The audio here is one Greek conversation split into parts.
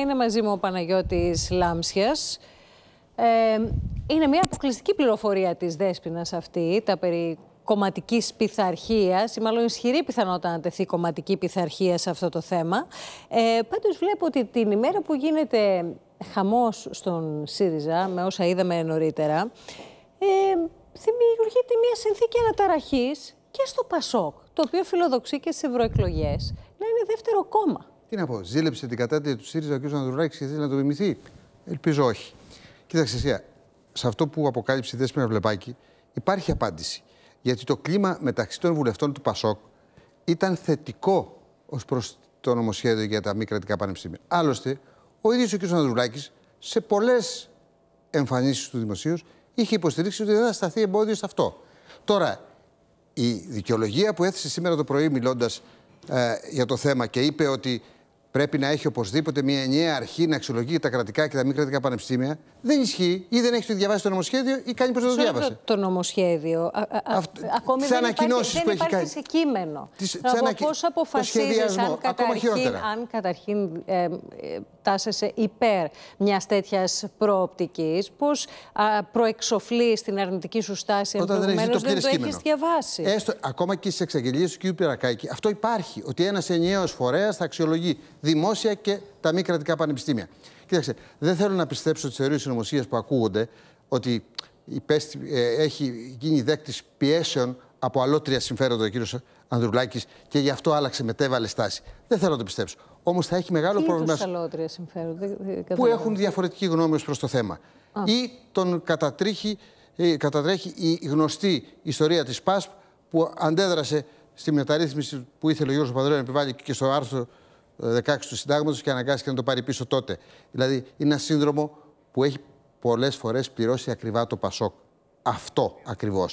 Είναι μαζί μου ο Παναγιώτης Λάμσιας. Ε, είναι μια αποκλειστική πληροφορία της Δέσποινας αυτή, τα περί κομματικής πειθαρχίας, ή μάλλον ισχυρή πιθανότητα να τεθεί κομματική πειθαρχία σε αυτό το θέμα. Ε, Πάντως, βλέπω ότι την ημέρα που γίνεται χαμός στον ΣΥΡΙΖΑ, με όσα είδαμε νωρίτερα, ε, δημιουργείται μια συνθήκη αναταραχής και στο ΠΑΣΟΚ, το οποίο φιλοδοξεί και στις ευρωεκλογές να είναι δεύτερο κόμμα. Τι να πω, ζήλεψε την κατάτια του ΣΥΡΙΖΑ ο κ. Ανδρουράκη και θέλει να το μιμηθεί. Ελπίζω όχι. Κοίταξε εσύ, σε αυτό που αποκάλυψε η Δέσποινα Βλεπάκη υπάρχει απάντηση. Γιατί το κλίμα μεταξύ των βουλευτών του Πασόκ ήταν θετικό ως προς το νομοσχέδιο για τα μη κρατικά πανεπιστήμια. Άλλωστε, ο ίδιος ο κ. Ανδρουλάκης σε πολλές εμφανίσεις του δημοσίου είχε υποστηρίξει ότι δεν θα σταθεί εμπόδιο σε αυτό. Τώρα, η δικαιολογία που έθεσε σήμερα το πρωί μιλώντας ε, για το θέμα και είπε ότι πρέπει να έχει οπωσδήποτε μια ενιαία αρχή να αξιολογεί τα κρατικά και τα μη κρατικά πανεπιστήμια. Δεν ισχύει ή δεν έχει διαβάσει το νομοσχέδιο ή κάνει πως δεν το διάβασε. Το νομοσχέδιο. Α, α, α, ακόμη δεν υπάρχει, δεν υπάρχει σε κείμενο. Τις, πω πώς αποφασίζεις αν καταρχήν, αν καταρχήν ε, ε τάσεσαι υπέρ μιας τέτοιας προοπτικής πω προεξοφλείς την αρνητική σου στάση Όταν δεν, το, δεν έχεις διαβάσει. Έστω, ακόμα και στις εξαγγελίες του κ. Πυρακάκη, αυτό υπάρχει, ότι ένας ενιαίος φορέας θα αξιολογεί δημόσια και τα μη κρατικά πανεπιστήμια. Κοιτάξτε, δεν θέλω να πιστέψω τις θεωρίες συνωμοσίας που ακούγονται ότι η ε, έχει γίνει δέκτης πιέσεων από αλότρια συμφέροντα ο κύριος Ανδρουλάκης και γι' αυτό άλλαξε, μετέβαλε στάση. Δεν θέλω να το πιστέψω. Όμως θα έχει μεγάλο Τι πρόβλημα. αλότρια συμφέροντα. Που έχουν διαφορετική γνώμη ως προς το θέμα. Ε, η τον κατατρεχει ιστορία της ΠΑΣΠ που αντέδρασε στη μεταρρύθμιση που ήθελε ο Γιώργος Παδρέων να επιβάλλει και στο άρθρο 16 του συντάγματος και αναγκάστηκε να το πάρει πίσω τότε. Δηλαδή, είναι ένα σύνδρομο που έχει πολλές φορές πληρώσει ακριβά το Πασόκ. Αυτό ακριβώς.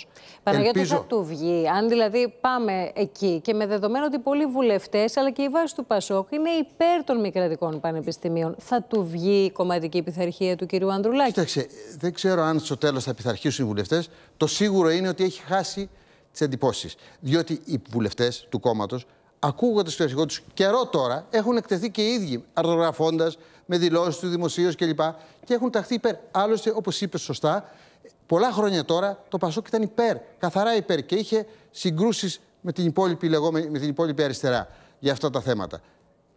Παναγιώτη, Ελπίζω... θα του βγει. Αν δηλαδή πάμε εκεί και με δεδομένο ότι πολλοί βουλευτές αλλά και η βάση του Πασόκ είναι υπέρ των μη πανεπιστημίων, θα του βγει η κομματική πειθαρχία του κυρίου Ανδρουλάκη. Κοίταξε, δεν ξέρω αν στο τέλος θα πειθαρχήσουν οι βουλευτές. Το σίγουρο είναι ότι έχει χάσει τις εντυπώσεις. Διότι οι βουλευτές του κόμματος ακούγοντας το αρχηγό τους καιρό τώρα, έχουν εκτεθεί και οι ίδιοι, αρτογραφώντα με δηλώσεις του δημοσίου κλπ. Και έχουν ταχθεί υπέρ. Άλλωστε, όπως είπες σωστά, πολλά χρόνια τώρα το Πασόκ ήταν υπέρ, καθαρά υπέρ και είχε συγκρούσεις με την υπόλοιπη, λεγόμενη, με την υπόλοιπη αριστερά για αυτά τα θέματα.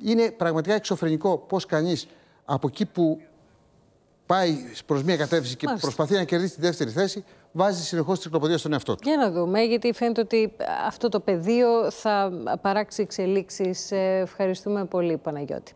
Είναι πραγματικά εξωφρενικό πώς κανείς από εκεί που πάει προς μία κατεύθυνση και προσπαθεί να κερδίσει τη δεύτερη θέση, βάζει συνεχώς τρικλοποδία στον εαυτό του. Για να δούμε, γιατί φαίνεται ότι αυτό το πεδίο θα παράξει εξελίξεις. Ε, ευχαριστούμε πολύ, Παναγιώτη.